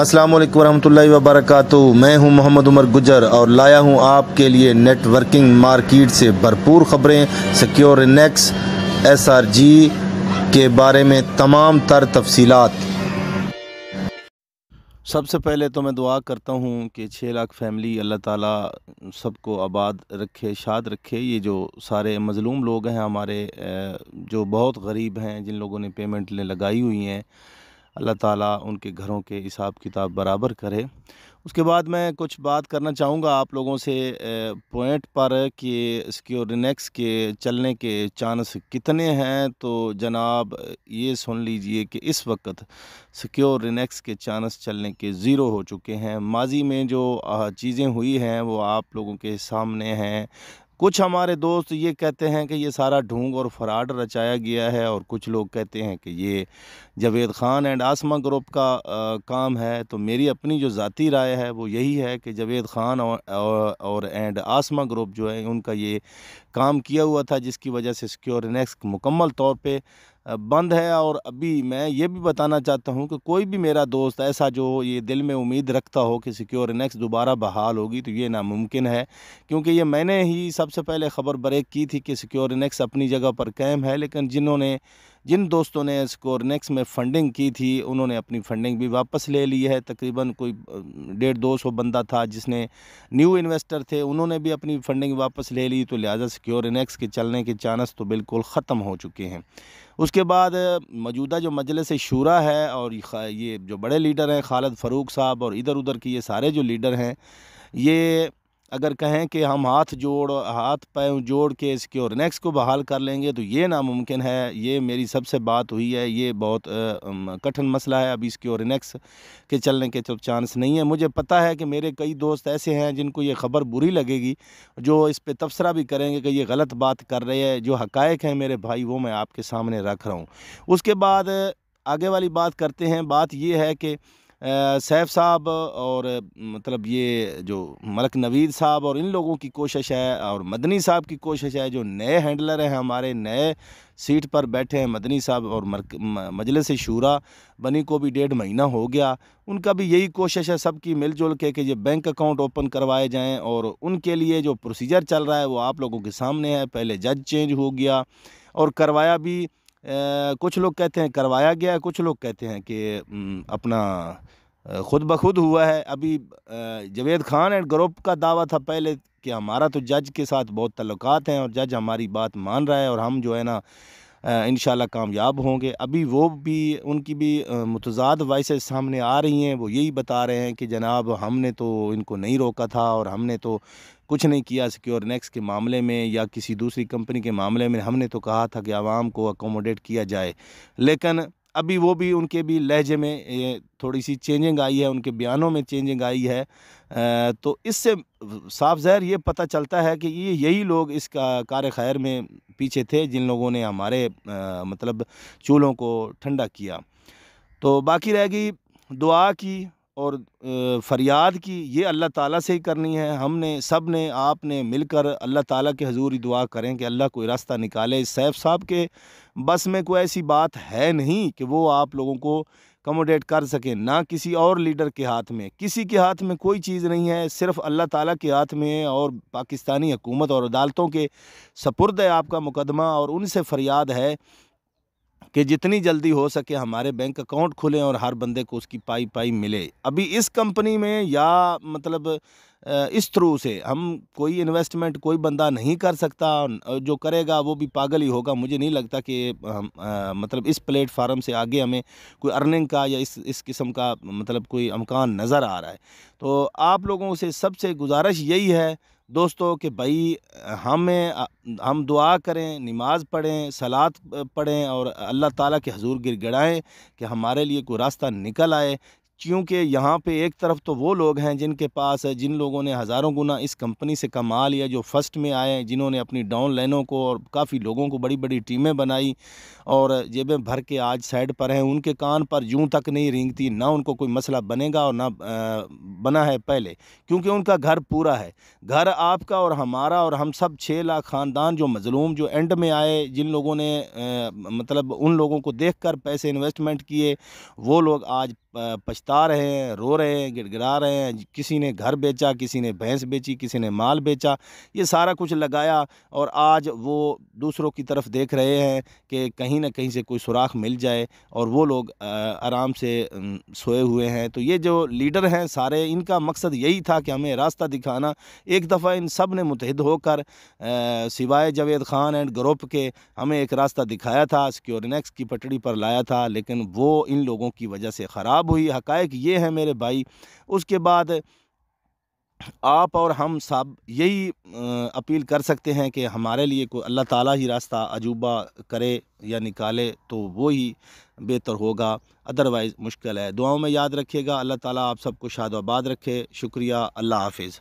अस्सलाम वालेकुम रहमतुल्लाहि व बरकातहू मैं हूं मोहम्मद उमर गुजर और लाया हूं आपके लिए नेटवर्किंग मार्केट से भरपूर खबरें secure next S R G के बारे में तमाम तर तफसीलात सबसे पहले तो मैं दुआ करता हूँ कि छः लाख फैमिली अल्लाह ताला सबको आबाद रखे शाद रखे ये जो सारे मज़लूम लोग हैं हमारे जो बहुत गरीब हैं जिन लोगों ने पेमेंट लगाई हुई हैं अल्लाह ताला उनके घरों के हिसाब किताब बराबर करे उसके बाद मैं कुछ बात करना चाहूँगा आप लोगों से पॉइंट पर कि सिक्योरिनेक्स के चलने के चांस कितने हैं तो जनाब ये सुन लीजिए कि इस वक्त सिक्योरिनेक्स के चांस चलने के ज़ीरो हो चुके हैं माजी में जो चीज़ें हुई हैं वो आप लोगों के सामने हैं कुछ हमारे दोस्त ये कहते हैं कि ये सारा ढोंग और फ्राड रचाया गया है और कुछ लोग कहते हैं कि ये जावेद ख़ान एंड आसमा ग्रुप का आ, काम है तो मेरी अपनी जो ज़ाती राय है वो यही है कि जावेद ख़ान और, और, और एंड आसमा ग्रुप जो है उनका ये काम किया हुआ था जिसकी वजह से सिक्योर नेक्स मुकम्मल तौर पर बंद है और अभी मैं ये भी बताना चाहता हूँ कि कोई भी मेरा दोस्त ऐसा जो ये दिल में उम्मीद रखता हो कि सिक्योर नेक्स दोबारा बहाल होगी तो ये नामुमकिन है क्योंकि ये मैंने ही सबसे पहले ख़बर ब्रेक की थी कि सिक्योर नेक्स अपनी जगह पर कैम है लेकिन जिन्होंने जिन दोस्तों ने स्कोरनेक्स में फ़ंडिंग की थी उन्होंने अपनी फ़ंडिंग भी वापस ले ली है तकरीबन कोई डेढ़ दो सौ बंदा था जिसने न्यू इन्वेस्टर थे उन्होंने भी अपनी फ़ंडिंग वापस ले ली तो लिहाजा सिक्योरनेक्स के चलने के चांस तो बिल्कुल ख़त्म हो चुके हैं उसके बाद मौजूदा जो मजलिस शूरा है और ये जो बड़े लीडर हैं खालद फरूक साहब और इधर उधर के ये सारे जो लीडर हैं ये अगर कहें कि हम हाथ जोड़ हाथ पैर जोड़ के इसके और नेक्स को बहाल कर लेंगे तो ये नामुमकिन है ये मेरी सबसे बात हुई है ये बहुत कठिन मसला है अभी इसके और नेक्स के चलने के तो चांस नहीं है मुझे पता है कि मेरे कई दोस्त ऐसे हैं जिनको ये ख़बर बुरी लगेगी जो इस पर तबसरा भी करेंगे कि ये गलत बात कर रहे हैं जो हक हैं मेरे भाई वो मैं आपके सामने रख रहा हूँ उसके बाद आगे वाली बात करते हैं बात ये है कि सैफ साहब और मतलब ये जो मलक नवीद साहब और इन लोगों की कोशिश है और मदनी साहब की कोशिश है जो नए हैंडलर हैं हमारे नए सीट पर बैठे हैं मदनी साहब और मजलिस शूरा बनी को भी डेढ़ महीना हो गया उनका भी यही कोशिश है सबकी मिलजुल के कि ये बैंक अकाउंट ओपन करवाए जाएं और उनके लिए जो प्रोसीजर चल रहा है वो आप लोगों के सामने है पहले जज चेंज हो गया और करवाया भी कुछ लोग कहते हैं करवाया गया कुछ लोग कहते हैं कि अपना ख़ुद ब खुद हुआ है अभी जवेद खान एंड ग्रुप का दावा था पहले कि हमारा तो जज के साथ बहुत तल्लुकात हैं और जज हमारी बात मान रहा है और हम जो है ना इन कामयाब होंगे अभी वो भी उनकी भी मतजाद वाइसेस सामने आ रही हैं वो यही बता रहे हैं कि जनाब हमने तो इनको नहीं रोका था और हमने तो कुछ नहीं किया सिक्योर नेक्स के मामले में या किसी दूसरी कंपनी के मामले में हमने तो कहा था कि आवाम को अकोमोडेट किया जाए लेकिन अभी वो भी उनके भी लहजे में थोड़ी सी चेंजिंग आई है उनके बयानों में चेंजिंग आई है तो इससे साफ जहर ये पता चलता है कि ये यही लोग इसका कार खैर में पीछे थे जिन लोगों ने हमारे आ, मतलब चूल्हों को ठंडा किया तो बाकी रह गई दुआ की और फरियाद की ये अल्लाह ताला से ही करनी है हमने सब ने आपने मिलकर अल्लाह ताला के हजूरी दुआ करें कि अल्लाह कोई रास्ता निकाले सैफ साहब के बस में कोई ऐसी बात है नहीं कि वो आप लोगों को कमोडेट कर सकें ना किसी और लीडर के हाथ में किसी के हाथ में कोई चीज़ नहीं है सिर्फ अल्लाह ताला के हाथ में है और पाकिस्तानी हुकूमत और अदालतों के सपुर्द है आपका मुकदमा और उनसे फरियाद है कि जितनी जल्दी हो सके हमारे बैंक अकाउंट खुलें और हर बंदे को उसकी पाई पाई मिले अभी इस कंपनी में या मतलब इस थ्रू से हम कोई इन्वेस्टमेंट कोई बंदा नहीं कर सकता जो करेगा वो भी पागल ही होगा मुझे नहीं लगता कि हम मतलब इस प्लेटफार्म से आगे हमें कोई अर्निंग का या इस इस किस्म का मतलब कोई अमकान नज़र आ रहा है तो आप लोगों से सबसे गुजारिश यही है दोस्तों कि भाई हमें हम दुआ करें नमाज़ पढ़ें सलात पढ़ें और अल्लाह ताला के हजूर गिर गड़ाएँ कि हमारे लिए कोई रास्ता निकल आए क्योंकि यहाँ पे एक तरफ तो वो लोग हैं जिनके पास जिन लोगों ने हज़ारों गुना इस कंपनी से कमा लिया जो फर्स्ट में आए जिन्होंने अपनी डाउन लाइनों को और काफ़ी लोगों को बड़ी बड़ी टीमें बनाई और जेबें भर के आज साइड पर हैं उनके कान पर जूं तक नहीं रेंगती ना उनको कोई मसला बनेगा और ना बना है पहले क्योंकि उनका घर पूरा है घर आपका और हमारा और हम सब छः लाख ख़ानदान जो मजलूम जो एंड में आए जिन लोगों ने मतलब उन लोगों को देख कर पैसे इन्वेस्टमेंट किए वो लोग आज पछ पछता रहे हैं रो रहे हैं गिड़गिड़ा रहे हैं किसी ने घर बेचा किसी ने भैंस बेची किसी ने माल बेचा ये सारा कुछ लगाया और आज वो दूसरों की तरफ देख रहे हैं कि कहीं ना कहीं से कोई सुराख मिल जाए और वो लोग आराम से सोए हुए हैं तो ये जो लीडर हैं सारे इनका मकसद यही था कि हमें रास्ता दिखाना एक दफ़ा इन सब ने मुतहद होकर सिवाय जावेद खान एंड ग्रुप के हमें एक रास्ता दिखाया था सिक्योरनेक्स की पटड़ी पर लाया था लेकिन वो इन लोगों की वजह से ख़राब हुई हक हकायक ये हैं मेरे भाई उसके बाद आप और हम सब यही अपील कर सकते हैं कि हमारे लिए कोई अल्लाह ताला ही रास्ता अजूबा करे या निकाले तो वो ही बेहतर होगा अदरवाइज़ मुश्किल है दुआओं में याद रखिएगा अल्लाह ताला आप सबको शादोबाद रखे शुक्रिया अल्लाह हाफिज़